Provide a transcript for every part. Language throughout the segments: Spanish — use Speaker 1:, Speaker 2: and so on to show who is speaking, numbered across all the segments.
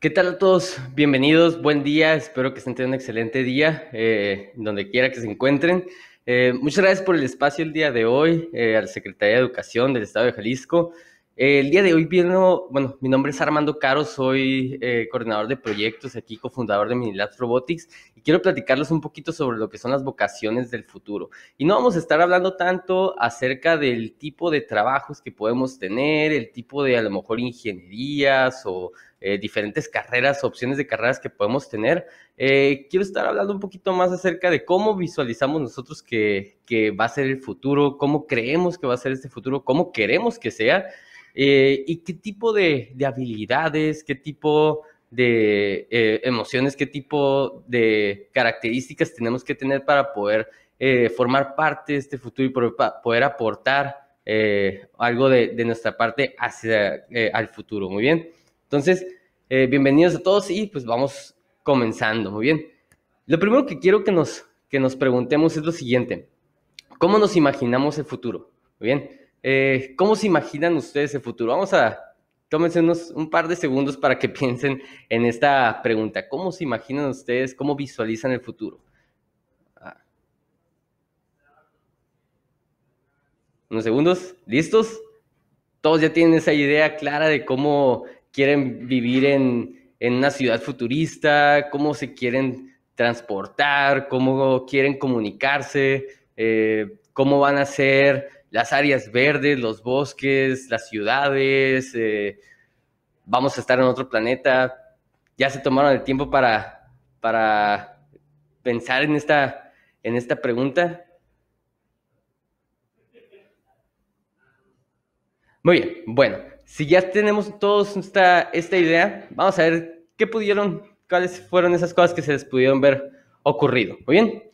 Speaker 1: ¿Qué tal a todos? Bienvenidos, buen día, espero que estén teniendo un excelente día, eh, donde quiera que se encuentren. Eh, muchas gracias por el espacio el día de hoy al eh, a la Secretaría de Educación del Estado de Jalisco. El día de hoy viene, bueno, mi nombre es Armando Caro, soy eh, coordinador de proyectos aquí, cofundador de Minilabs Robotics, y quiero platicarles un poquito sobre lo que son las vocaciones del futuro. Y no vamos a estar hablando tanto acerca del tipo de trabajos que podemos tener, el tipo de a lo mejor ingenierías o eh, diferentes carreras, opciones de carreras que podemos tener. Eh, quiero estar hablando un poquito más acerca de cómo visualizamos nosotros que, que va a ser el futuro, cómo creemos que va a ser este futuro, cómo queremos que sea eh, ¿Y qué tipo de, habilidades, qué tipo de eh, emociones, qué tipo de características tenemos que tener para poder eh, formar parte de este futuro y poder aportar algo de, nuestra parte hacia el futuro? Muy bien. Entonces, bienvenidos a todos y pues vamos comenzando. Muy bien. Lo primero que quiero que nos, que nos preguntemos es lo siguiente. ¿Cómo nos imaginamos el futuro? Muy bien. Eh, ¿Cómo se imaginan ustedes el futuro? Vamos a tómense unos, un par de segundos para que piensen en esta pregunta. ¿Cómo se imaginan ustedes, cómo visualizan el futuro? Ah. Unos segundos, ¿listos? Todos ya tienen esa idea clara de cómo quieren vivir en, una ciudad futurista, cómo se quieren transportar, cómo quieren comunicarse, eh, cómo van a ser las áreas verdes, los bosques, las ciudades, eh, vamos a estar en otro planeta. Ya se tomaron el tiempo para, para pensar en esta, en esta pregunta. Muy bien, bueno, si ya tenemos todos esta, esta idea, vamos a ver qué pudieron, cuáles fueron esas cosas que se les pudieron ver ocurrido. Muy bien,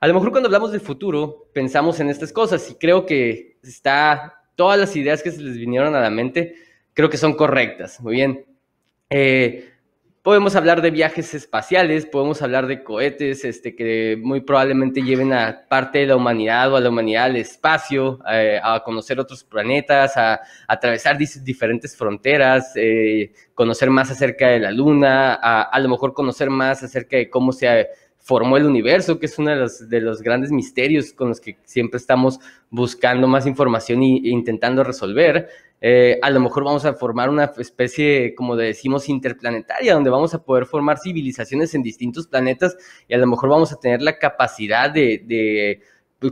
Speaker 1: a lo mejor cuando hablamos de futuro pensamos en estas cosas y creo que está todas las ideas que se les vinieron a la mente creo que son correctas. Muy bien. Eh, podemos hablar de viajes espaciales, podemos hablar de cohetes este, que muy probablemente lleven a parte de la humanidad o a la humanidad al espacio, eh, a conocer otros planetas, a, atravesar diferentes fronteras, eh, conocer más acerca de la luna, a, a lo mejor conocer más acerca de cómo se formó el universo, que es uno de los, grandes misterios con los que siempre estamos buscando más información e, intentando resolver. Eh, a lo mejor vamos a formar una especie, como decimos, interplanetaria, donde vamos a poder formar civilizaciones en distintos planetas y a lo mejor vamos a tener la capacidad de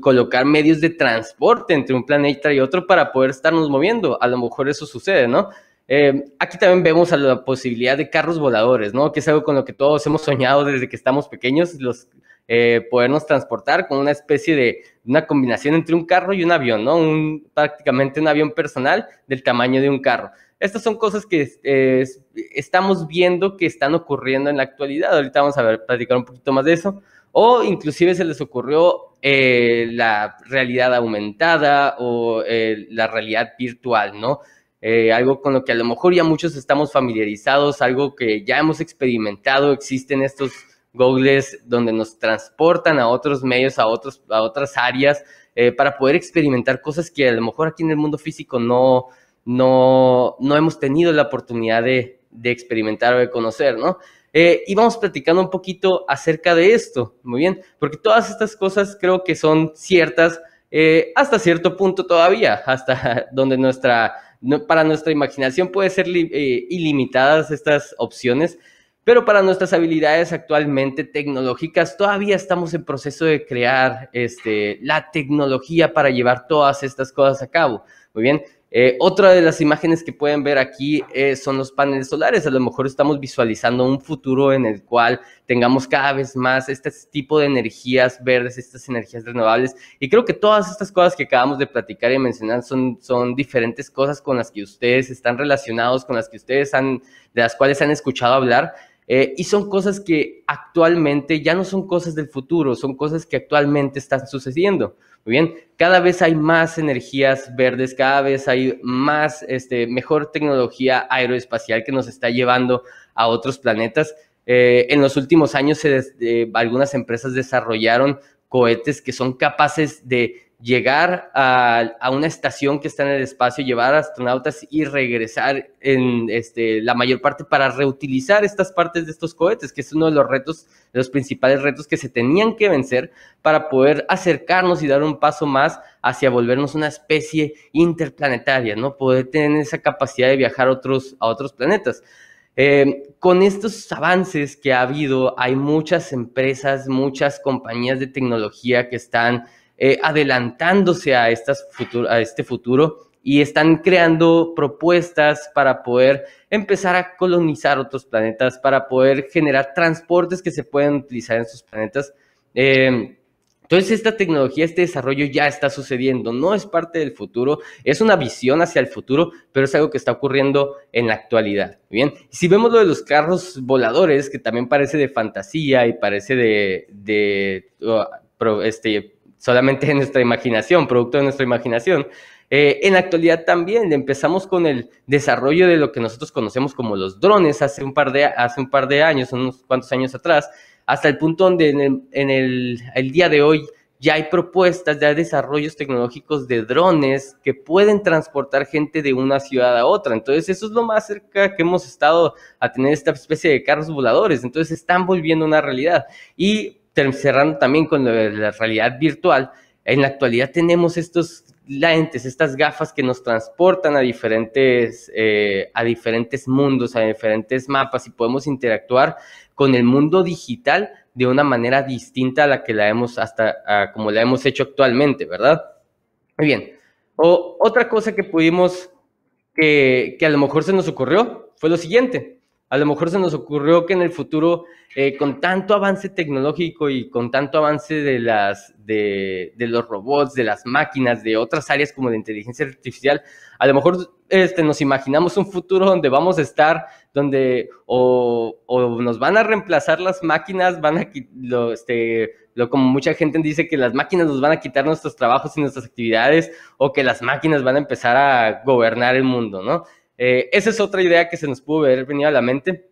Speaker 1: colocar medios de transporte entre un planeta y otro para poder estarnos moviendo. A lo mejor eso sucede, ¿no? Eh, aquí también vemos la posibilidad de carros voladores, ¿no? Que es algo con lo que todos hemos soñado desde que estamos pequeños, los eh, podernos transportar con una especie de una combinación entre un carro y un avión, ¿no? Un, prácticamente un avión personal del tamaño de un carro. Estas son cosas que eh, estamos viendo que están ocurriendo en la actualidad. Ahorita vamos a ver, platicar un poquito más de eso. O inclusive se les ocurrió la realidad aumentada o la realidad virtual, ¿no? Eh, algo con lo que a lo mejor ya muchos estamos familiarizados, algo que ya hemos experimentado, existen estos gogles donde nos transportan a otros medios, a, otros, a otras áreas, eh, para poder experimentar cosas que a lo mejor aquí en el mundo físico no, no, hemos tenido la oportunidad de, experimentar o de conocer, ¿no? Eh, y vamos platicando un poquito acerca de esto, muy bien, porque todas estas cosas creo que son ciertas, eh, hasta cierto punto todavía, hasta donde nuestra, para nuestra imaginación puede ser eh, ilimitadas estas opciones, pero para nuestras habilidades actualmente tecnológicas todavía estamos en proceso de crear este, la tecnología para llevar todas estas cosas a cabo. Muy bien, eh, otra de las imágenes que pueden ver aquí eh, son los paneles solares. A lo mejor estamos visualizando un futuro en el cual tengamos cada vez más este tipo de energías verdes, estas energías renovables. Y creo que todas estas cosas que acabamos de platicar y mencionar son, son diferentes cosas con las que ustedes están relacionados, con las que ustedes han, de las cuales han escuchado hablar eh, y son cosas que actualmente ya no son cosas del futuro, son cosas que actualmente están sucediendo. Muy bien, cada vez hay más energías verdes, cada vez hay más, este, mejor tecnología aeroespacial que nos está llevando a otros planetas. Eh, en los últimos años eh, algunas empresas desarrollaron cohetes que son capaces de llegar a, a, una estación que está en el espacio, llevar astronautas y regresar en este, la mayor parte para reutilizar estas partes de estos cohetes, que es uno de los retos, los principales retos que se tenían que vencer para poder acercarnos y dar un paso más hacia volvernos una especie interplanetaria, ¿no? Poder tener esa capacidad de viajar a otros, a otros planetas. Em, con estos avances que ha habido, hay muchas empresas, muchas compañías de tecnología que están eh, adelantándose a, estas a este futuro y están creando propuestas para poder empezar a colonizar otros planetas, para poder generar transportes que se pueden utilizar en sus planetas. Em, entonces esta tecnología, este desarrollo ya está sucediendo, no es parte del futuro, es una visión hacia el futuro, pero es algo que está ocurriendo en la actualidad. Bien, si vemos lo de los carros voladores, que también parece de fantasía y parece de, oh, este, solamente en nuestra imaginación, producto de nuestra imaginación. Eh, en la actualidad también empezamos con el desarrollo de lo que nosotros conocemos como los drones hace un par de, hace años, unos cuantos años atrás, hasta el punto donde en el, día de hoy ya hay propuestas, ya hay desarrollos tecnológicos de drones que pueden transportar gente de una ciudad a otra. Entonces, eso es lo más cerca que hemos estado a tener esta especie de carros voladores. Entonces, están volviendo una realidad. Y cerrando también con la realidad virtual, en la actualidad tenemos estos lentes, estas gafas que nos transportan a diferentes, eh, a diferentes mundos, a diferentes mapas y podemos interactuar con el mundo digital de una manera distinta a la que la hemos hasta como la hemos hecho actualmente, ¿verdad? Muy bien. O, otra cosa que pudimos, que, que a lo mejor se nos ocurrió, fue lo siguiente a lo mejor se nos ocurrió que en el futuro, eh, con tanto avance tecnológico y con tanto avance de, las, de, los robots, de las máquinas, de otras áreas como de inteligencia artificial, a lo mejor este, nos imaginamos un futuro donde vamos a estar, donde o, nos van a reemplazar las máquinas, van a lo, este, lo, como mucha gente dice que las máquinas nos van a quitar nuestros trabajos y nuestras actividades, o que las máquinas van a empezar a gobernar el mundo, ¿no? Eh, esa es otra idea que se nos pudo haber venido a la mente,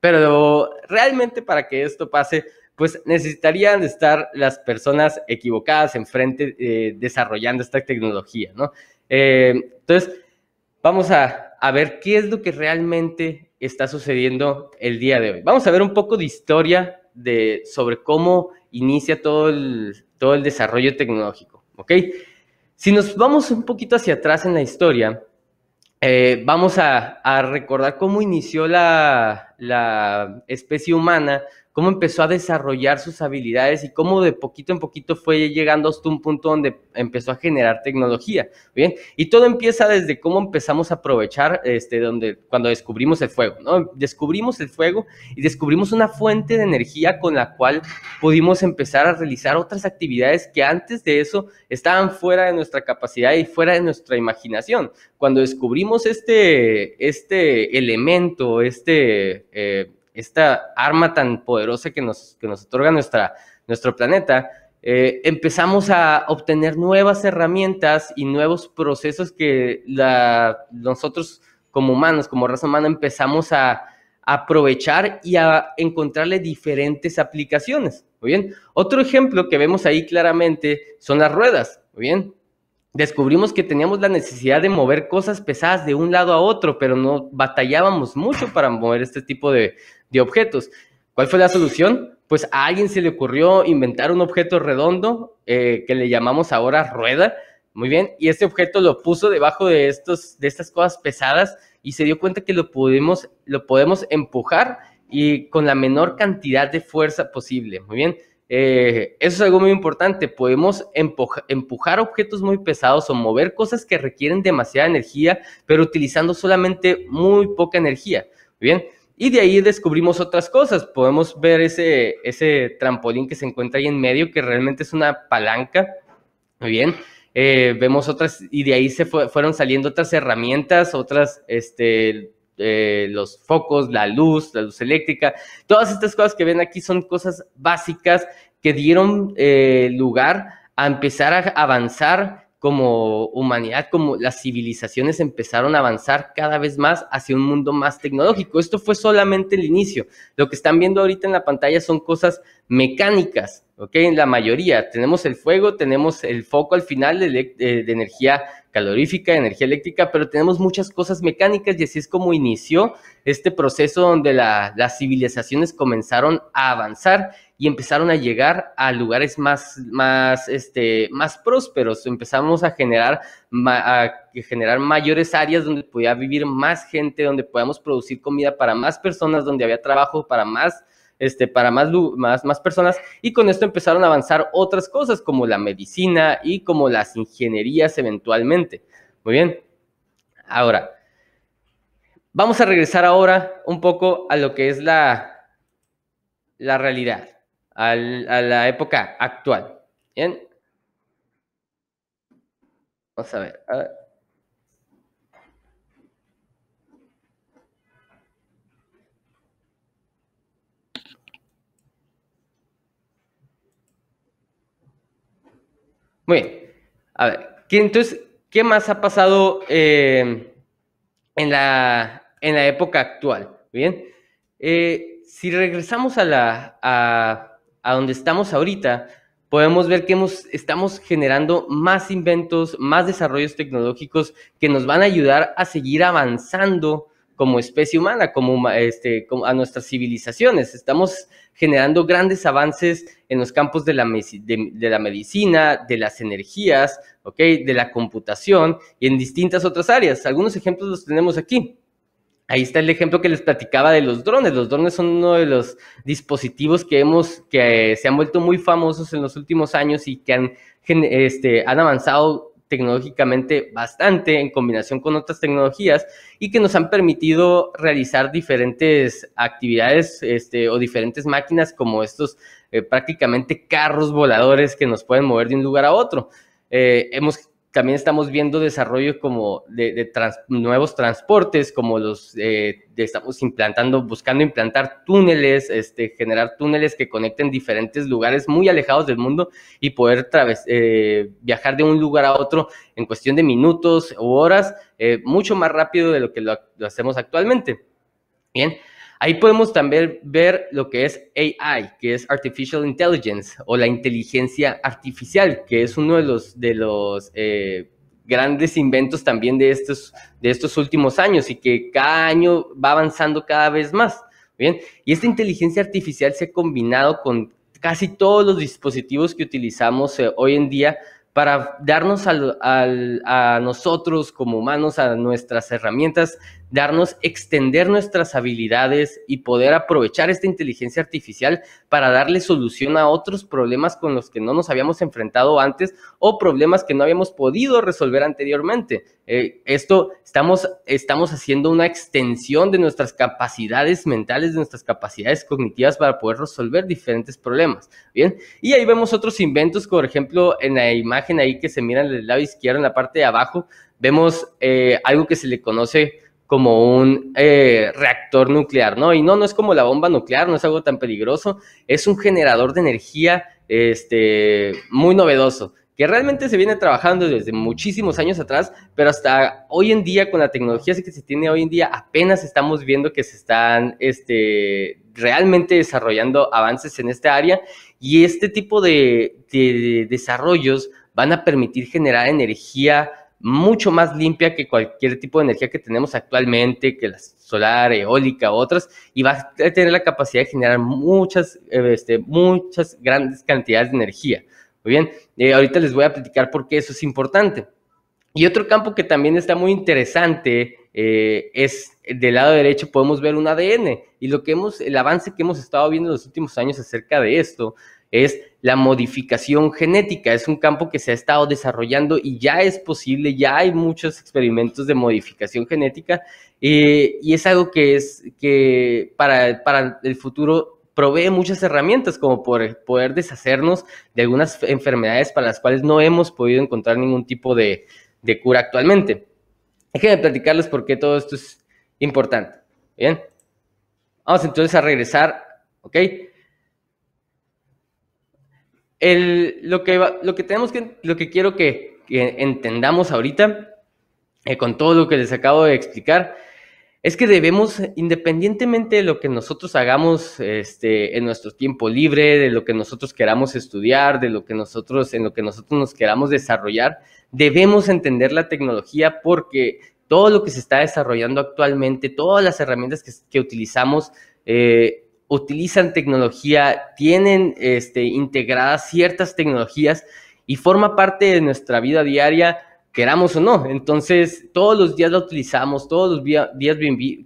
Speaker 1: pero realmente para que esto pase, pues necesitarían estar las personas equivocadas enfrente eh, desarrollando esta tecnología, ¿no? Eh, entonces, vamos a, a ver qué es lo que realmente está sucediendo el día de hoy. Vamos a ver un poco de historia de, sobre cómo inicia todo el, todo el desarrollo tecnológico, ¿ok? Si nos vamos un poquito hacia atrás en la historia, eh, vamos a, recordar cómo inició la especie humana cómo empezó a desarrollar sus habilidades y cómo de poquito en poquito fue llegando hasta un punto donde empezó a generar tecnología, ¿bien? Y todo empieza desde cómo empezamos a aprovechar, este, donde, cuando descubrimos el fuego, ¿no? Descubrimos el fuego y descubrimos una fuente de energía con la cual pudimos empezar a realizar otras actividades que antes de eso estaban fuera de nuestra capacidad y fuera de nuestra imaginación. Cuando descubrimos este, este elemento, este... Eh, esta arma tan poderosa que nos, otorga nuestra, nuestro planeta, eh, empezamos a obtener nuevas herramientas y nuevos procesos que nosotros como humanos, como raza humana, empezamos a, aprovechar y a encontrarle diferentes aplicaciones. Muy bien. Otro ejemplo que vemos ahí claramente son las ruedas. Muy bien descubrimos que teníamos la necesidad de mover cosas pesadas de un lado a otro, pero no batallábamos mucho para mover este tipo de, objetos. ¿Cuál fue la solución? Pues a alguien se le ocurrió inventar un objeto redondo eh, que le llamamos ahora rueda. Muy bien, y este objeto lo puso debajo de, estos, de estas cosas pesadas y se dio cuenta que lo, lo podemos empujar y con la menor cantidad de fuerza posible. Muy bien, eh, eso es algo muy importante. Podemos empujar objetos muy pesados o mover cosas que requieren demasiada energía, pero utilizando solamente muy poca energía. Bien, y de ahí descubrimos otras cosas. Podemos ver ese, ese trampolín que se encuentra ahí en medio, que realmente es una palanca. Muy bien. Eh, vemos otras, y de ahí se fueron saliendo otras herramientas, otras este, eh, los focos, la luz, la luz eléctrica, todas estas cosas que ven aquí son cosas básicas que dieron eh, lugar a empezar a avanzar como humanidad, como las civilizaciones empezaron a avanzar cada vez más hacia un mundo más tecnológico. Esto fue solamente el inicio. Lo que están viendo ahorita en la pantalla son cosas mecánicas, ¿ok? En la mayoría. Tenemos el fuego, tenemos el foco al final de, energía calorífica, energía eléctrica, pero tenemos muchas cosas mecánicas y así es como inició este proceso donde las civilizaciones comenzaron a avanzar y empezaron a llegar a lugares más, más, este, más prósperos. Empezamos a generar, a generar mayores áreas donde podía vivir más gente, donde podíamos producir comida para más personas, donde había trabajo para más, este, para más, más, más personas. Y con esto empezaron a avanzar otras cosas como la medicina y como las ingenierías eventualmente. Muy bien. Ahora, vamos a regresar ahora un poco a lo que es la, la realidad a la época actual. ¿Bien? Vamos a ver. A ver. Muy bien. A ver, entonces, ¿qué más ha pasado eh, en, la, en la época actual? Bien. Eh, si regresamos a la, a, a donde estamos ahorita, podemos ver que estamos generando más inventos, más desarrollos tecnológicos que nos van a ayudar a seguir avanzando como especie humana, como, este, a nuestras civilizaciones. Estamos generando grandes avances en los campos de la, medicina, de las energías, de la computación y en distintas otras áreas. Algunos ejemplos los tenemos aquí ahí está el ejemplo que les platicaba de los drones. Los drones son uno de los dispositivos que hemos, que se han vuelto muy famosos en los últimos años y que han, este, avanzado tecnológicamente bastante en combinación con otras tecnologías y que nos han permitido realizar diferentes actividades este, o diferentes máquinas como estos eh, prácticamente carros voladores que nos pueden mover de un lugar a otro. Eh, hemos también estamos viendo desarrollo como de, nuevos transportes, como los eh, estamos implantando, buscando implantar túneles, este, generar túneles que conecten diferentes lugares muy alejados del mundo y poder eh, viajar de un lugar a otro en cuestión de minutos o horas, eh, mucho más rápido de lo que lo hacemos actualmente. Bien, Ahí podemos también ver lo que es AI, que es Artificial Intelligence o la inteligencia artificial, que es uno de los, de los eh, grandes inventos también de estos, de estos últimos años y que cada año va avanzando cada vez más. Bien, y esta inteligencia artificial se ha combinado con casi todos los dispositivos que utilizamos eh, hoy en día para darnos a nosotros como humanos, a nuestras herramientas, darnos extender nuestras habilidades y poder aprovechar esta inteligencia artificial para darle solución a otros problemas con los que no nos habíamos enfrentado antes o problemas que no habíamos podido resolver anteriormente. Eh, esto estamos, estamos haciendo una extensión de nuestras capacidades mentales, de nuestras capacidades cognitivas para poder resolver diferentes problemas. Bien, y ahí vemos otros inventos, por ejemplo, en la imagen ahí que se mira en el lado izquierdo, en la parte de abajo, vemos eh, algo que se le conoce como un eh, reactor nuclear, ¿no? Y no, no es como la bomba nuclear, no es algo tan peligroso, es un generador de energía este, muy novedoso, que realmente se viene trabajando desde muchísimos años atrás, pero hasta hoy en día, con la tecnología que se tiene hoy en día, apenas estamos viendo que se están este, realmente desarrollando avances en esta área y este tipo de desarrollos van a permitir generar energía mucho más limpia que cualquier tipo de energía que tenemos actualmente, que la solar, eólica, otras, y va a tener la capacidad de generar muchas, eh, este, muchas grandes cantidades de energía. Muy bien, eh, ahorita les voy a platicar por qué eso es importante. Y otro campo que también está muy interesante eh, es del lado derecho podemos ver un ADN y lo que hemos, el avance que hemos estado viendo en los últimos años acerca de esto es la modificación genética. Es un campo que se ha estado desarrollando y ya es posible, ya hay muchos experimentos de modificación genética eh, y es algo que es que para, para el futuro provee muchas herramientas como por poder deshacernos de algunas enfermedades para las cuales no hemos podido encontrar ningún tipo de, de cura actualmente. Déjenme platicarles por qué todo esto es importante. Bien, vamos entonces a regresar, ¿ok? lo, que, lo que tenemos que, lo que quiero que, entendamos ahorita, eh, con todo lo que les acabo de explicar, es que debemos, independientemente de lo que nosotros hagamos este, en nuestro tiempo libre, de lo que nosotros queramos estudiar, de lo que nosotros, en lo que nosotros nos queramos desarrollar, debemos entender la tecnología porque todo lo que se está desarrollando actualmente, todas las herramientas que, utilizamos, eh, utilizan tecnología, tienen este, integradas ciertas tecnologías y forma parte de nuestra vida diaria, queramos o no. Entonces, todos los días la utilizamos, todos los días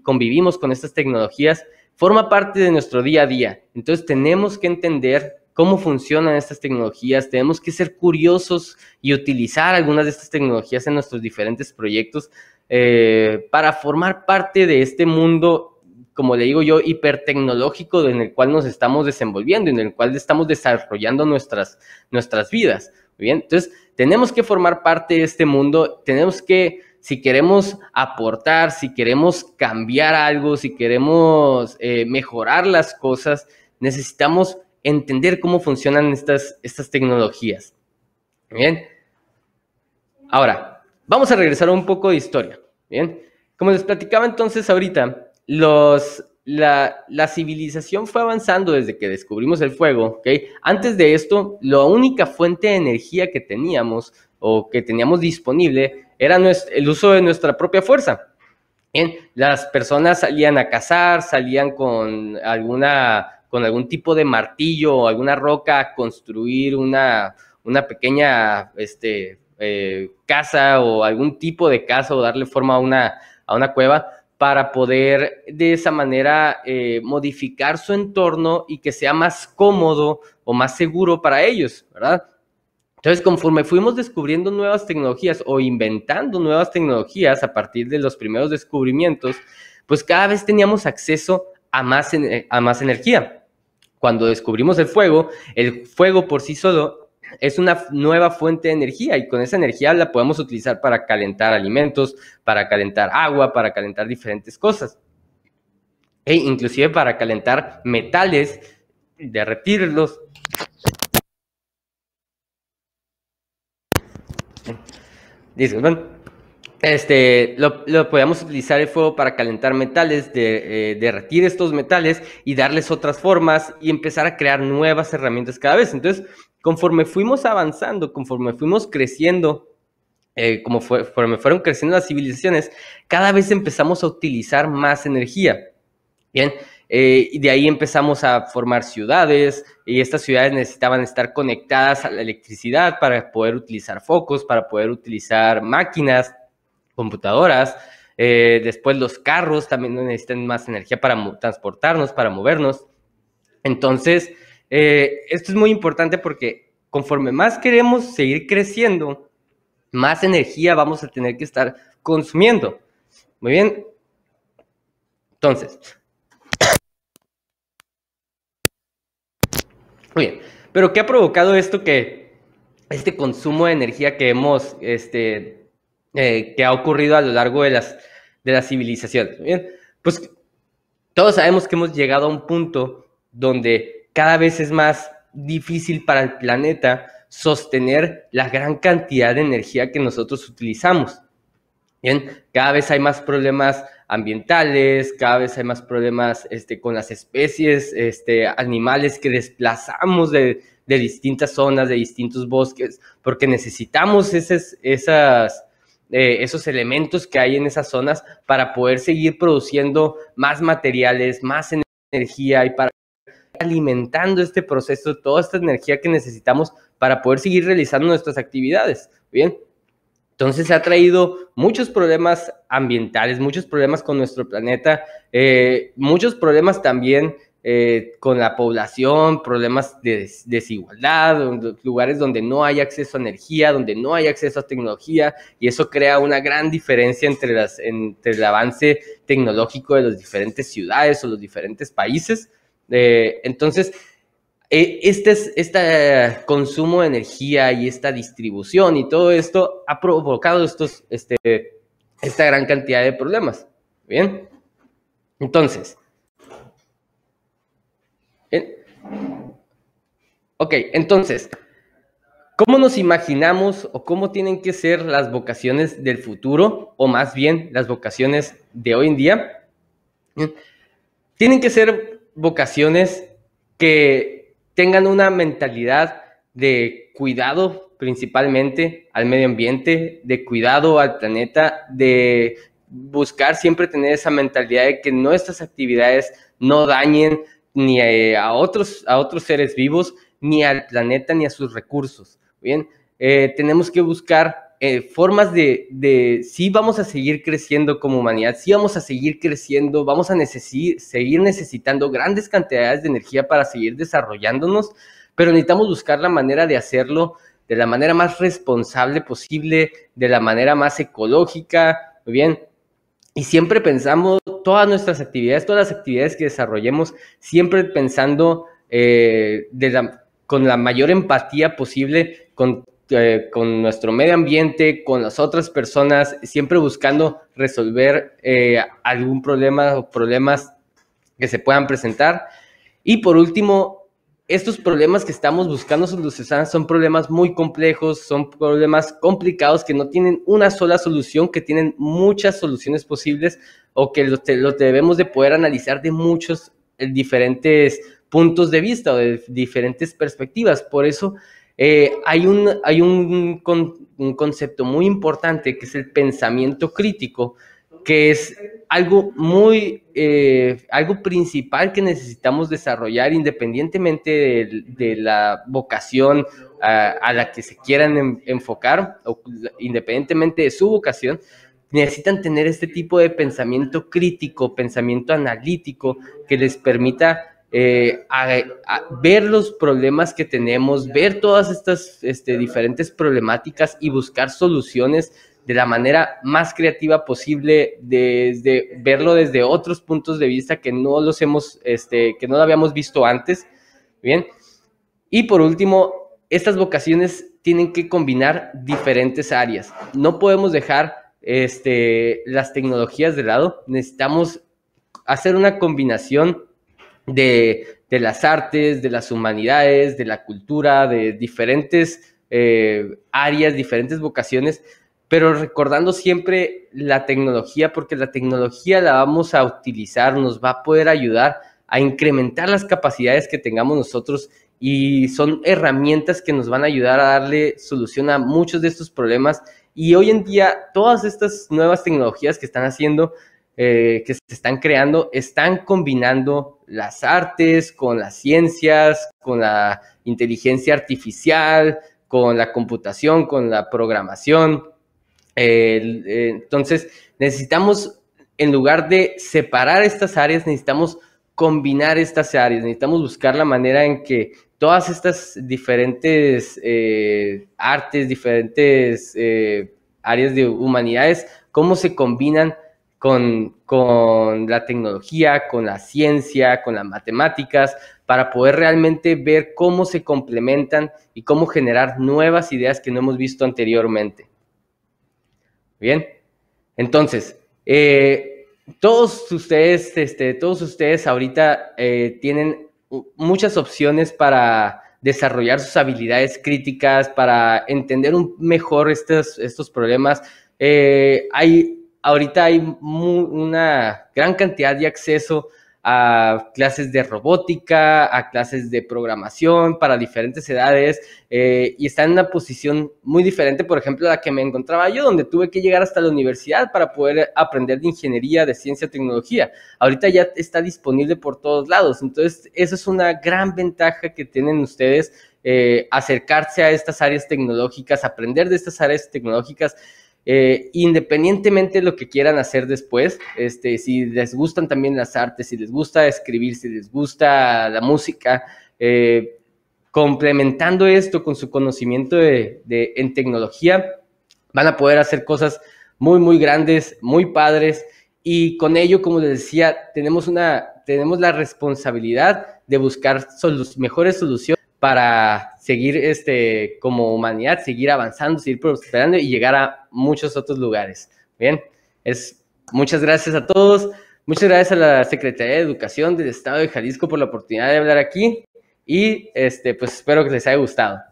Speaker 1: convivimos con estas tecnologías, forma parte de nuestro día a día. Entonces, tenemos que entender cómo funcionan estas tecnologías, tenemos que ser curiosos y utilizar algunas de estas tecnologías en nuestros diferentes proyectos eh, para formar parte de este mundo como le digo yo, hipertecnológico en el cual nos estamos desenvolviendo, en el cual estamos desarrollando nuestras, nuestras vidas. bien, entonces tenemos que formar parte de este mundo, tenemos que, si queremos aportar, si queremos cambiar algo, si queremos eh, mejorar las cosas, necesitamos entender cómo funcionan estas, estas tecnologías. Bien. Ahora, vamos a regresar un poco de historia. Bien. Como les platicaba entonces ahorita, los, la, civilización fue avanzando desde que descubrimos el fuego, Antes de esto, la única fuente de energía que teníamos o que teníamos disponible era el uso de nuestra propia fuerza. las personas salían a cazar, salían con alguna con algún tipo de martillo o alguna roca a construir una, pequeña este, eh, casa o algún tipo de casa o darle forma a a una cueva para poder de esa manera eh, modificar su entorno y que sea más cómodo o más seguro para ellos, ¿verdad? Entonces, conforme fuimos descubriendo nuevas tecnologías o inventando nuevas tecnologías a partir de los primeros descubrimientos, pues cada vez teníamos acceso a más, a más energía. Cuando descubrimos el fuego, el fuego por sí solo es una nueva fuente de energía y con esa energía la podemos utilizar para calentar alimentos, para calentar agua, para calentar diferentes cosas. E inclusive para calentar metales, derretirlos. Disculpen. Este, lo, podemos utilizar el fuego para calentar metales, eh, derretir estos metales y darles otras formas y empezar a crear nuevas herramientas cada vez. Entonces, conforme fuimos avanzando, conforme fuimos creciendo, eh, como fueron creciendo las civilizaciones, cada vez empezamos a utilizar más energía. Bien, eh, y de ahí empezamos a formar ciudades y estas ciudades necesitaban estar conectadas a la electricidad para poder utilizar focos, para poder utilizar máquinas, computadoras. Eh, después los carros también necesitan más energía para transportarnos, para movernos. Entonces, eh, esto es muy importante porque conforme más queremos seguir creciendo, más energía vamos a tener que estar consumiendo. Muy bien. Entonces. Muy bien. Pero ¿qué ha provocado esto que este consumo de energía que hemos, este, eh, que ha ocurrido a lo largo de las, de civilizaciones? bien. Pues todos sabemos que hemos llegado a un punto donde cada vez es más difícil para el planeta sostener la gran cantidad de energía que nosotros utilizamos. Bien, cada vez hay más problemas ambientales, cada vez hay más problemas este, con las especies, este, animales que desplazamos de, distintas zonas, de distintos bosques, porque necesitamos esas, eh, esos elementos que hay en esas zonas para poder seguir produciendo más materiales, más energía y para alimentando este proceso, toda esta energía que necesitamos para poder seguir realizando nuestras actividades. Bien, entonces ha traído muchos problemas ambientales, muchos problemas con nuestro planeta, eh, muchos problemas también eh, con la población, problemas de desigualdad, lugares donde no hay acceso a energía, donde no hay acceso a tecnología, y eso crea una gran diferencia entre, las, entre el avance tecnológico de las diferentes ciudades o los diferentes países. Eh, entonces, eh, este, este consumo de energía y esta distribución y todo esto ha provocado estos, este, esta gran cantidad de problemas. Bien. Entonces. Ok, entonces, ¿cómo nos imaginamos o cómo tienen que ser las vocaciones del futuro o más bien las vocaciones de hoy en día? Tienen que ser vocaciones que tengan una mentalidad de cuidado principalmente al medio ambiente, de cuidado al planeta, de buscar siempre tener esa mentalidad de que nuestras actividades no dañen ni eh, a otros, a otros seres vivos, ni al planeta, ni a sus recursos. Bien, eh, tenemos que buscar eh, formas de, si vamos a seguir creciendo como humanidad, si vamos a seguir creciendo, vamos a seguir necesitando grandes cantidades de energía para seguir desarrollándonos, pero necesitamos buscar la manera de hacerlo de la manera más responsable posible, de la manera más ecológica, muy bien. Y siempre pensamos todas nuestras actividades, todas las actividades que desarrollemos, siempre pensando eh, de con la mayor empatía posible con eh, con nuestro medio ambiente, con las otras personas, siempre buscando resolver eh, algún problema o problemas que se puedan presentar. Y por último, estos problemas que estamos buscando solucionar son problemas muy complejos, son problemas complicados que no tienen una sola solución, que tienen muchas soluciones posibles o que los debemos de poder analizar de muchos eh, diferentes puntos de vista o de diferentes perspectivas. Por eso eh, hay un, hay un, concepto muy importante que es el pensamiento crítico, que es algo muy, eh, algo principal que necesitamos desarrollar independientemente de, la vocación a, la que se quieran enfocar, o independientemente de su vocación, necesitan tener este tipo de pensamiento crítico, pensamiento analítico que les permita eh, a, ver los problemas que tenemos, ver todas estas este, diferentes problemáticas y buscar soluciones de la manera más creativa posible, desde verlo desde otros puntos de vista que no los hemos, este, que no lo habíamos visto antes, bien. Y por último, estas vocaciones tienen que combinar diferentes áreas. No podemos dejar este, las tecnologías de lado. Necesitamos hacer una combinación de, las artes, de las humanidades, de la cultura, de diferentes eh, áreas, diferentes vocaciones, pero recordando siempre la tecnología, porque la tecnología la vamos a utilizar, nos va a poder ayudar a incrementar las capacidades que tengamos nosotros y son herramientas que nos van a ayudar a darle solución a muchos de estos problemas. Y hoy en día todas estas nuevas tecnologías que están haciendo, eh, que se están creando, están combinando las artes, con las ciencias, con la inteligencia artificial, con la computación, con la programación. Eh, entonces, necesitamos, en lugar de separar estas áreas, necesitamos combinar estas áreas, necesitamos buscar la manera en que todas estas diferentes eh, artes, diferentes eh, áreas de humanidades, cómo se combinan con, la tecnología, con la ciencia, con las matemáticas, para poder realmente ver cómo se complementan y cómo generar nuevas ideas que no hemos visto anteriormente. Bien, entonces, eh, todos ustedes, este, todos ustedes ahorita eh, tienen muchas opciones para desarrollar sus habilidades críticas, para entender mejor estos, estos problemas. Eh, hay ahorita hay una gran cantidad de acceso a clases de robótica, a clases de programación para diferentes edades eh, y está en una posición muy diferente, por ejemplo, a la que me encontraba yo, donde tuve que llegar hasta la universidad para poder aprender de ingeniería, de ciencia, tecnología. Ahorita ya está disponible por todos lados, entonces eso es una gran ventaja que tienen ustedes, eh, acercarse a estas áreas tecnológicas, aprender de estas áreas tecnológicas eh, independientemente de lo que quieran hacer después, este, si les gustan también las artes, si les gusta escribir, si les gusta la música, eh, complementando esto con su conocimiento de, en tecnología, van a poder hacer cosas muy, muy grandes, muy padres. Y con ello, como les decía, tenemos, una, tenemos la responsabilidad de buscar mejores soluciones para seguir este, como humanidad, seguir avanzando, seguir prosperando y llegar a muchos otros lugares. Bien, es, muchas gracias a todos. Muchas gracias a la Secretaría de Educación del Estado de Jalisco por la oportunidad de hablar aquí y este, pues espero que les haya gustado.